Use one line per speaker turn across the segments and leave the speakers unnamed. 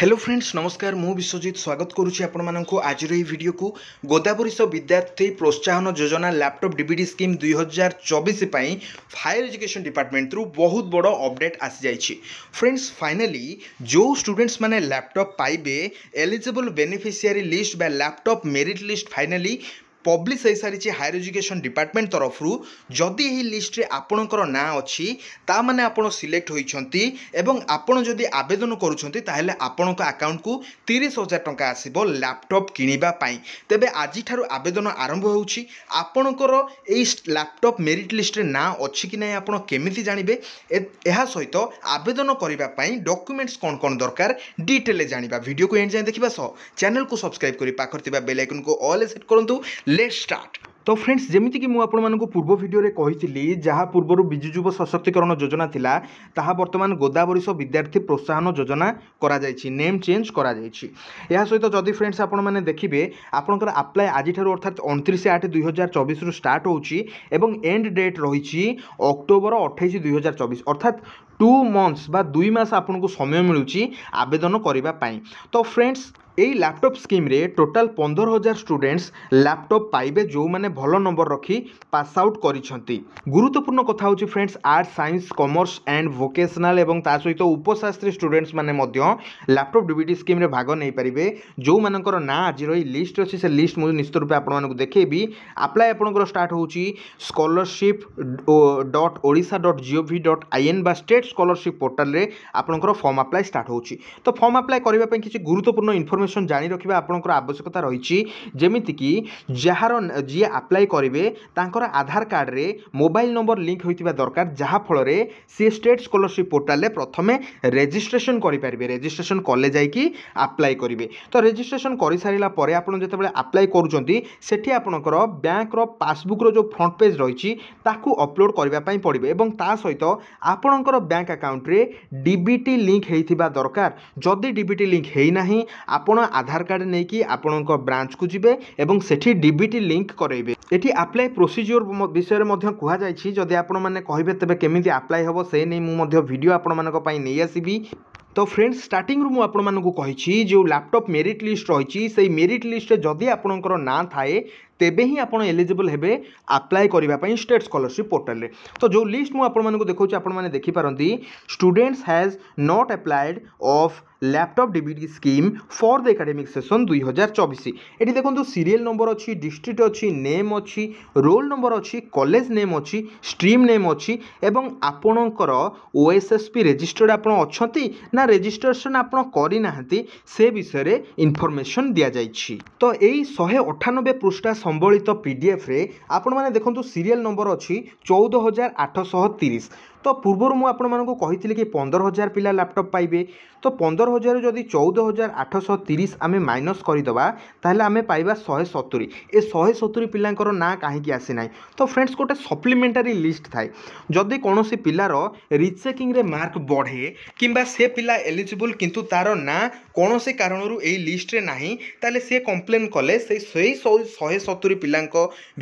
hello friends নমস্কার মু বিশ্বজিৎ স্বাগত করুছি আপনার আজির এই ভিডিওকু Godabarish Vidyarthi Protsahan Yojana laptop DBT scheme দুই হাজার চবিশ হায়ার এজুকেশন ডিপার্টমেন্ট রু বহুত বড় অপডেট আসি যাই ফ্রেন্ডস ফাইনালি যে স্টুডেন্টস মানে ল্যাপটপ পাইবে এলিজিবল বেনিফিসিয়ারি লিস্ট বা laptop merit list finally publish ହୋଇସାରିଛି ହାୟର ଏଜୁକେସନ୍ ଡିପାର୍ଟମେଣ୍ଟ ତରଫରୁ ଯଦି ଏହି ଲିଷ୍ଟରେ ଆପଣଙ୍କର ନାଁ ଅଛି ତାମାନେ ଆପଣ ସିଲେକ୍ଟ ହୋଇଛନ୍ତି ଏବଂ ଆପଣ ଯଦି ଆବେଦନ କରୁଛନ୍ତି ତାହେଲେ ଆପଣଙ୍କ ଆକାଉଣ୍ଟକୁ ତିରିଶ ହଜାର ଟଙ୍କା ଆସିବ ଲ୍ୟାପଟପ୍ କିଣିବା ପାଇଁ ତେବେ ଆଜିଠାରୁ ଆବେଦନ ଆରମ୍ଭ ହେଉଛି ଆପଣଙ୍କର ଏଇ ଲ୍ୟାପଟପ୍ ମେରିଟ୍ ଲିଷ୍ଟରେ ନାଁ ଅଛି କି ନାହିଁ ଆପଣ କେମିତି ଜାଣିବେ ଏହା ସହିତ ଆବେଦନ କରିବା ପାଇଁ ଡକ୍ୟୁମେଣ୍ଟସ୍ କ'ଣ କ'ଣ ଦରକାର ଡିଟେଲରେ ଜାଣିବା ଭିଡ଼ିଓକୁ ଏଣ୍ଡ ଯାଏଁ ଦେଖିବା ସହ ଚ୍ୟାନେଲକୁ ସବସ୍କ୍ରାଇବ୍ କରି ପାଖରେ ଥିବା ବେଲ୍ ଆଇକନ୍କୁ ଅଲ୍ ସେଟ୍ କରନ୍ତୁ ଲେଟ୍ ଷ୍ଟାର୍ଟ তো ফ্রেন্ডস যেমিতিকি মু আপনার পূর্ব ভিডিওরে কহিলি যা পূর্বর বিজু যুব সশক্তিকরণ যোজনা লা তাহা বর্তমান গোদাবরিষ বিদ্যার্থী প্রোৎসাহন যোজনা করা যাই নেম চেঞ্জ করা যাই এসে যদি ফ্রেন্ডস আপনার দেখবে আপনার আপ্লায় আজিঠার অর্থাৎ অণত্রিশ আট দুই হাজার চবিশু স্টার্ট হচ্ছে এবং এন্ড ডেট রয়েছে অক্টোবর অঠাইশ দুই হাজার চবিশ অর্থাৎ টু মন্থস বা দুই মাস আপনার সময় মিলুচি আবেদন করা তো ফ্রেন্ডস এই ଲ୍ୟାପଟପ୍ ସ୍କିମ୍ରେ ଟୋଟାଲ୍ ପନ୍ଦର ହଜାର ଷ୍ଟୁଡେଣ୍ଟସ୍ ଲ୍ୟାପଟପ୍ ପାଇବେ ଯେଉଁମାନେ ଭଲ ନମ୍ବର ରଖି ପାସ୍ ଆଉଟ୍ କରିଛନ୍ତି ଗୁରୁତ୍ୱପୂର୍ଣ୍ଣ କଥା ହେଉଛି friends arts science commerce and vocational ଏବଂ ତା ସହିତ ଉପଶାସ୍ତ୍ରୀ ଷ୍ଟୁଡେଣ୍ଟସ୍ମାନେ ମଧ୍ୟ ଲ୍ୟାପଟପ୍ ଡିବିଟି ସ୍କିମ୍ରେ ଭାଗ ନେଇପାରିବେ ଯେଉଁମାନଙ୍କର ନାଁ ଆଜିର ଏହି ଲିଷ୍ଟ ଅଛି ସେ ଲିଷ୍ଟ ମୁଁ ନିଶ୍ଚିତ ରୂପେ ଆପଣମାନଙ୍କୁ ଦେଖେଇବି ଆପ୍ଲାଏ ଆପଣଙ୍କର ଷ୍ଟାର୍ଟ ହେଉଛି scholarship dot Odisha dot GOV dot IN ବା ଷ୍ଟେଟ୍ ସ୍କଲରସିପ୍ ପୋର୍ଟାଲ୍ରେ ଆପଣଙ୍କର ଫର୍ମ ଆପ୍ଲାଏ ଷ୍ଟାର୍ଟ ହେଉଛି ତ ଫର୍ମ ଆପ୍ଲାଏ କରିବା ପାଇଁ କିଛି ଗୁରୁତ୍ୱପୂର୍ଣ୍ଣ ଇନଫର୍ମେସନ୍ ইনফরমেসন জাঁ ରଖିବା ଆପଣଙ୍କର ଆବଶ୍ୟକତା ରହିଛି ଯେମିତିକି ଯାହାର ଯିଏ ଆପ୍ଲାଏ କରିବେ ତାଙ୍କର ଆଧାର କାର୍ଡ଼ରେ ମୋବାଇଲ୍ ନମ୍ବର ଲିଙ୍କ୍ ହୋଇଥିବା ଦରକାର ଯାହାଫଳରେ ସିଏ ଷ୍ଟେଟ୍ ସ୍କଲାରସିପ୍ ପୋର୍ଟାଲ୍ରେ ପ୍ରଥମେ ରେଜିଷ୍ଟ୍ରେସନ୍ କରିପାରିବେ ରେଜିଷ୍ଟ୍ରେସନ୍ କଲେ ଯାଇକି ଆପ୍ଲାଏ କରିବେ ତ ରେଜିଷ୍ଟ୍ରେସନ୍ କରିସାରିଲା ପରେ ଆପଣ ଯେତେବେଳେ ଆପ୍ଲାଏ କରୁଛନ୍ତି ସେଠି ଆପଣଙ୍କର ବ୍ୟାଙ୍କର ପାସବୁକ୍ର ଯେଉଁ ଫ୍ରଣ୍ଟ ପେଜ୍ ରହିଛି ତାକୁ ଅପଲୋଡ଼ କରିବା ପାଇଁ ପଡ଼ିବ ଏବଂ ତା ସହିତ ଆପଣଙ୍କର ବ୍ୟାଙ୍କ ଆକାଉଣ୍ଟରେ ଡିବିଟି ଲିଙ୍କ୍ ହେଇଥିବା ଦରକାର ଯଦି ଡିବିଟି ଲିଙ୍କ୍ ହେଇନାହିଁ ଆପଣ ଆପଣ ଆଧାର କାର୍ଡ଼ ନେଇକି ଆପଣଙ୍କ ବ୍ରାଞ୍ଚକୁ ଯିବେ ଏବଂ ସେଠି ଡିବିଟି ଲିଙ୍କ କରାଇବେ ଏଠି ଆପ୍ଲାଏ ପ୍ରୋସିଜିଓର ବିଷୟରେ ମଧ୍ୟ କୁହାଯାଇଛି ଯଦି ଆପଣମାନେ କହିବେ ତେବେ କେମିତି ଆପ୍ଲାଏ ହେବ ସେ ନେଇ ମୁଁ ମଧ୍ୟ ଭିଡ଼ିଓ ଆପଣମାନଙ୍କ ପାଇଁ ନେଇ ଆସିବି ତ ଫ୍ରେଣ୍ଡସ୍ ଷ୍ଟାର୍ଟିଂରୁ ମୁଁ ଆପଣମାନଙ୍କୁ କହିଛି ଯେଉଁ ଲ୍ୟାପଟପ୍ ମେରିଟ୍ ଲିଷ୍ଟ ରହିଛି ସେଇ ମେରିଟ୍ ଲିଷ୍ଟରେ ଯଦି ଆପଣଙ୍କର ନାଁ ଥାଏ ତେବେ ହିଁ ଆପଣ ଏଲିଜିବଲ୍ ହେବେ ଆପ୍ଲାଏ କରିବା ପାଇଁ ଷ୍ଟେଟ୍ ସ୍କଲାରସିପ୍ ପୋର୍ଟାଲରେ ତ ଯେଉଁ ଲିଷ୍ଟ ମୁଁ ଆପଣମାନଙ୍କୁ ଦେଖାଉଛି ଆପଣମାନେ ଦେଖିପାରନ୍ତି students has not applied of laptop DBT scheme for the academic session ଦୁଇ ହଜାର ଚବିଶ ଏଠି ଦେଖନ୍ତୁ ସିରିଏଲ୍ ନମ୍ବର ଅଛି ଡିଷ୍ଟ୍ରିକ୍ଟ ଅଛି ନେମ୍ ଅଛି ରୋଲ୍ ନମ୍ବର ଅଛି କଲେଜ ନେମ୍ ଅଛି ଷ୍ଟ୍ରିମ୍ ନେମ୍ ଅଛି ଏବଂ ଆପଣଙ୍କର ଓଏସ୍ଏସ୍ପି ରେଜିଷ୍ଟର୍ଡ଼ ଆପଣ ଅଛନ୍ତି ନା ରେଜିଷ୍ଟ୍ରେସନ୍ ଆପଣ କରିନାହାନ୍ତି ସେ ବିଷୟରେ ଇନଫର୍ମେସନ୍ ଦିଆଯାଇଛି ତ ଏଇ ଶହେ ଅଠାନବେ ପୃଷ୍ଠା ସମ୍ବଳିତ ପିଡ଼ିଏଫ୍ରେ ଆପଣମାନେ ଦେଖନ୍ତୁ ସିରିଏଲ୍ ନମ୍ବର ଅଛି ଚଉଦ ହଜାର ଆଠଶହ ତିରିଶ তো পূর্বরু মু আপনার কহিলি কি পনের হাজার পিলা ল্যাপটপ পাইবে তো পনের হাজার যদি চৌদ হাজার আঠশ তিরিশ আমি মাইনস করিদেবা তাহলে আমি পাইবা শহে সতুরি এ শহে সতুরি পিলাঙ্কর না কী আসি না তো ফ্রেন্ডস গোটে সপ্লিমেন্টারি লিষ্ট থাকে যদি কৌশি পিলার রিচেকিংরে মার্ক বঢ়ে কিংবা সে পিলা এলিজিবল কিন্তু তার না কৌশি কারণর এই লিষ্টরে না তাহলে সে কমপ্লেন কলে সেই সেই শহে সতুরি পিলাঙ্ক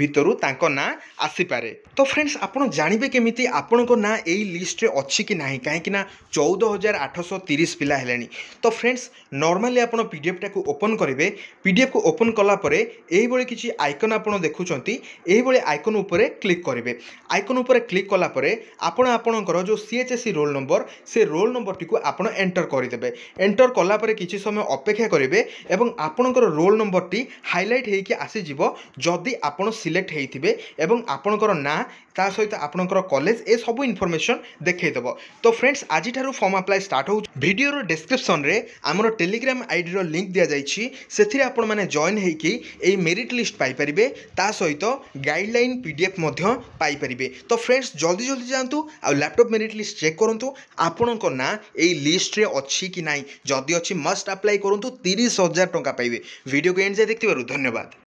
ভিতর তাঁর না আসিপারে তো ফ্রেন্ডস আপনার জাঁবে কেমিটি আপনার না এই লিষ্টରେ ଅଛି କି ନାହିଁ କାହିଁକିନା ଚଉଦ ହଜାର ଆଠଶହ ତିରିଶ ପିଲା ହେଲେଣି ତ ଫ୍ରେଣ୍ଡସ୍ ନର୍ମାଲି ଆପଣ ପି ଡି ଏଫ୍ଟାକୁ ଓପନ୍ କରିବେ ପି ଡି ଏଫ୍କୁ ଓପନ୍ କଲା ପରେ ଏଇଭଳି କିଛି ଆଇକନ୍ ଆପଣ ଦେଖୁଛନ୍ତି ଏଇଭଳି ଆଇକନ୍ ଉପରେ କ୍ଲିକ୍ କରିବେ ଆଇକନ୍ ଉପରେ କ୍ଲିକ୍ କଲା ପରେ ଆପଣ ଆପଣଙ୍କର ଯେଉଁ C H S C roll number ସେ ରୋଲ୍ ନମ୍ବରଟିକୁ ଆପଣ ଏଣ୍ଟର କରିଦେବେ ଏଣ୍ଟର କଲା ପରେ କିଛି ସମୟ ଅପେକ୍ଷା କରିବେ ଏବଂ ଆପଣଙ୍କର ରୋଲ୍ ନମ୍ବରଟି ହାଇଲାଇଟ୍ ହୋଇକି ଆସିଯିବ ଯଦି ଆପଣ ସିଲେକ୍ଟ ହୋଇଥିବେ ଏବଂ ଆପଣଙ୍କର ନାଁ ତା ସହିତ ଆପଣଙ୍କର କଲେଜ ଏସବୁ ଇନଫର୍ମେସନ୍ কোশ্চেন দেখেইদেব তো ফ্রেন্ডস আজিঠার ফর্ম আপ্লাই স্টার্ট হোক ভিডিওর ডেসক্রিপশনরে আমার টেলিগ্রাম আইডির লিঙ্ক দিয়াযাইছি ସେଥିରେ ଆପଣମାନେ ଜଏନ୍ ହୋଇକି ଏଇ ମେରିଟ୍ ଲିଷ୍ଟ ପାଇପାରିବେ ତା ସହିତ ଗାଇଡ଼ଲାଇନ୍ ପି ଡି ଏଫ୍ ମଧ୍ୟ ପାଇପାରିବେ ତ ଫ୍ରେଣ୍ଡସ୍ ଜଲ୍ଦି ଜଲ୍ଦି ଯାଆନ୍ତୁ ଆଉ ଲ୍ୟାପଟପ୍ ମେରିଟ୍ ଲିଷ୍ଟ ଚେକ୍ କରନ୍ତୁ ଆପଣଙ୍କ ନାଁ ଏଇ ଲିଷ୍ଟରେ ଅଛି କି ନାହିଁ ଯଦି ଅଛି ମଷ୍ଟ ଆପ୍ଲାଏ କରନ୍ତୁ ତିରିଶ ହଜାର ଟଙ୍କା ପାଇବେ ଭିଡ଼ିଓକୁ ଏଣ୍ଡ ଯାଏ ଦେଖିଥିବାରୁ ଧନ୍ୟବାଦ